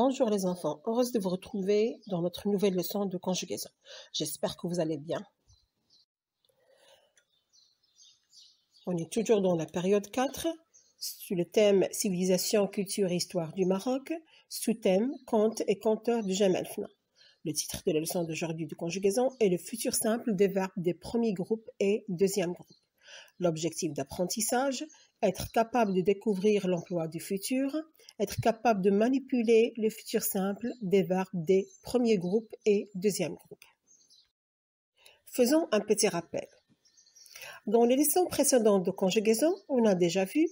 Bonjour les enfants, heureuse de vous retrouver dans notre nouvelle leçon de conjugaison. J'espère que vous allez bien. On est toujours dans la période 4, sur le thème Civilisation, culture et histoire du Maroc, sous-thème conte et conteur du Jamal Le titre de la leçon d'aujourd'hui de conjugaison est le futur simple des verbes des premiers groupes et deuxième groupe. L'objectif d'apprentissage, être capable de découvrir l'emploi du futur, être capable de manipuler le futur simple des verbes des premiers groupes et deuxième groupe. Faisons un petit rappel. Dans les leçons précédentes de conjugaison, on a déjà vu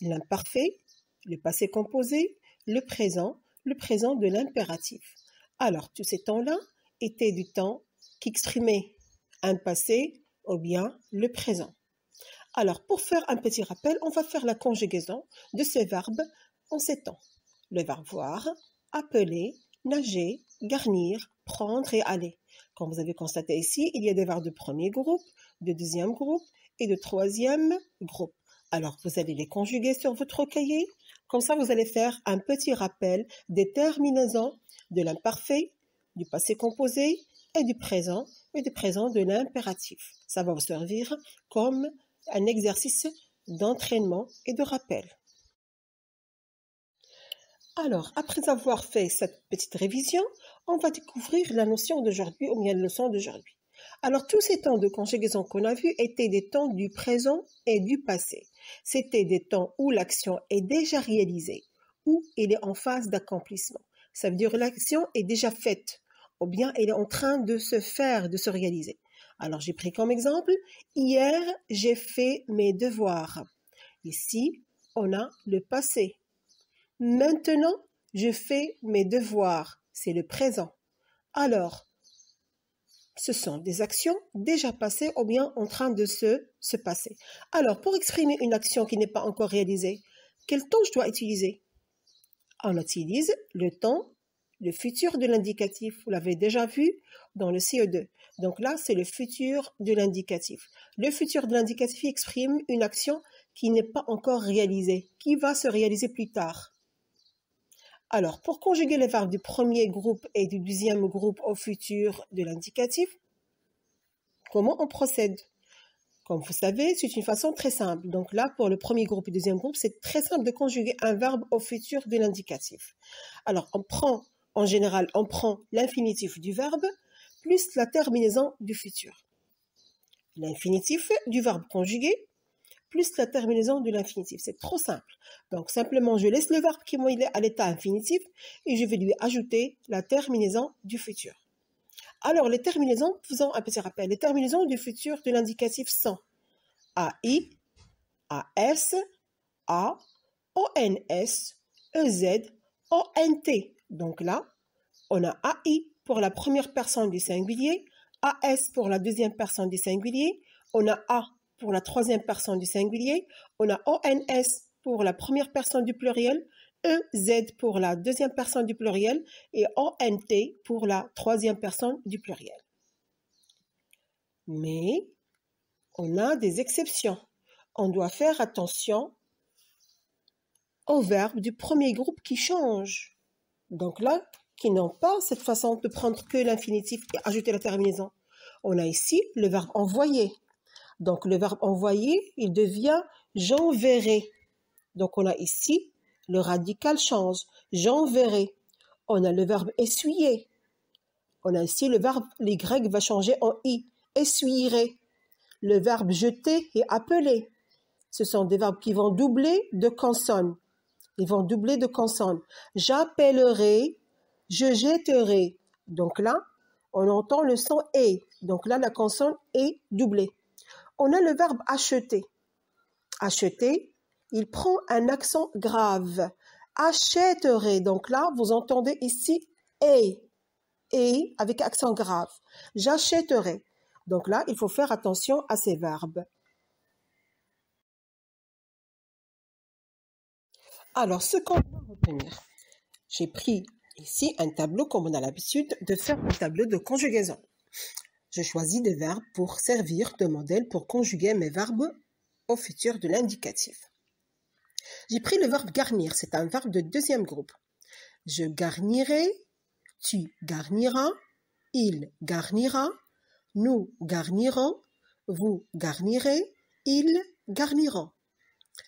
l'imparfait, le passé composé, le présent, le présent de l'impératif. Alors, tous ces temps-là étaient du temps qui exprimait un passé ou bien le présent. Alors, pour faire un petit rappel, on va faire la conjugaison de ces verbes en ces temps. Le verbe voir, appeler, nager, garnir, prendre et aller. Comme vous avez constaté ici, il y a des verbes de premier groupe, de deuxième groupe et de troisième groupe. Alors, vous allez les conjuguer sur votre cahier. Comme ça, vous allez faire un petit rappel des terminaisons de l'imparfait, du passé composé et du présent et du présent de l'impératif. Ça va vous servir comme un exercice d'entraînement et de rappel. Alors, après avoir fait cette petite révision, on va découvrir la notion d'aujourd'hui ou bien la leçon d'aujourd'hui. Alors, tous ces temps de conjugaison qu'on a vus étaient des temps du présent et du passé. C'était des temps où l'action est déjà réalisée, où elle est en phase d'accomplissement. Ça veut dire l'action est déjà faite, ou bien elle est en train de se faire, de se réaliser. Alors j'ai pris comme exemple, hier j'ai fait mes devoirs. Ici, on a le passé. Maintenant, je fais mes devoirs. C'est le présent. Alors, ce sont des actions déjà passées ou bien en train de se, se passer. Alors, pour exprimer une action qui n'est pas encore réalisée, quel temps je dois utiliser On utilise le temps le futur de l'indicatif, vous l'avez déjà vu dans le CE2. Donc là, c'est le futur de l'indicatif. Le futur de l'indicatif exprime une action qui n'est pas encore réalisée, qui va se réaliser plus tard. Alors, pour conjuguer les verbes du premier groupe et du deuxième groupe au futur de l'indicatif, comment on procède Comme vous savez, c'est une façon très simple. Donc là, pour le premier groupe et le deuxième groupe, c'est très simple de conjuguer un verbe au futur de l'indicatif. Alors, on prend en général, on prend l'infinitif du verbe plus la terminaison du futur. L'infinitif du verbe conjugué plus la terminaison de l'infinitif. C'est trop simple. Donc simplement, je laisse le verbe qui est à l'état infinitif et je vais lui ajouter la terminaison du futur. Alors, les terminaisons, faisons un petit rappel. Les terminaisons du futur de l'indicatif sont A, i A, s a E-Z, O-N-T. Donc là, on a AI pour la première personne du singulier, AS pour la deuxième personne du singulier, on a A pour la troisième personne du singulier, on a ONS pour la première personne du pluriel, EZ pour la deuxième personne du pluriel et ONT pour la troisième personne du pluriel. Mais on a des exceptions. On doit faire attention aux verbes du premier groupe qui changent. Donc là, qui n'ont pas cette façon de prendre que l'infinitif et ajouter la terminaison. On a ici le verbe envoyer. Donc le verbe envoyer, il devient j'enverrai. Donc on a ici le radical change, j'enverrai. On a le verbe essuyer. On a ici le verbe, les grecs va changer en i, Essuyer. Le verbe jeter et appeler. Ce sont des verbes qui vont doubler de consonnes. Ils vont doubler de consonnes. J'appellerai, je jeterai. Donc là, on entend le son et. Donc là, la consonne est doublée. On a le verbe acheter. Acheter, il prend un accent grave. Achèterai. Donc là, vous entendez ici et. Et avec accent grave. J'achèterai. Donc là, il faut faire attention à ces verbes. Alors, ce qu'on va retenir, j'ai pris ici un tableau comme on a l'habitude de faire un tableau de conjugaison. Je choisis des verbes pour servir de modèle pour conjuguer mes verbes au futur de l'indicatif. J'ai pris le verbe garnir, c'est un verbe de deuxième groupe. Je garnirai, tu garniras, il garnira, nous garnirons, vous garnirez, ils garniront.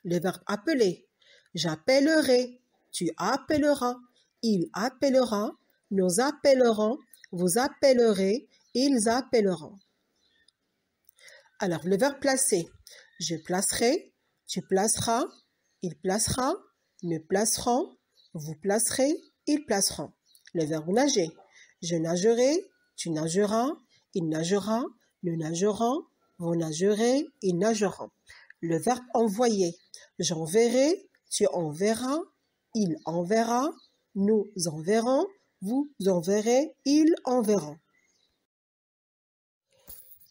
Le verbe appeler, J'appellerai, tu appelleras, il appellera, nous appellerons, vous appellerez, ils appelleront. Alors, le verbe placer. Je placerai, tu placeras, il placera, nous placerons, vous placerez, ils placeront. Le verbe nager. Je nagerai, tu nageras, il nagera, nous nagerons, vous nagerez, ils nageront. Le verbe envoyer. J'enverrai, tu enverras, il enverra, nous enverrons, vous enverrez, ils enverront.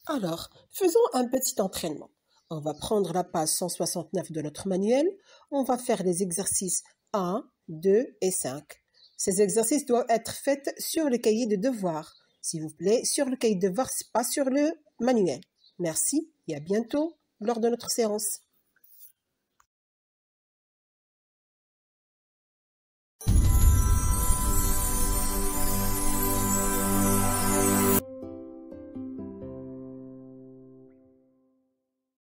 Alors, faisons un petit entraînement. On va prendre la page 169 de notre manuel. On va faire les exercices 1, 2 et 5. Ces exercices doivent être faits sur le cahier de devoirs. S'il vous plaît, sur le cahier de devoirs, pas sur le manuel. Merci et à bientôt lors de notre séance.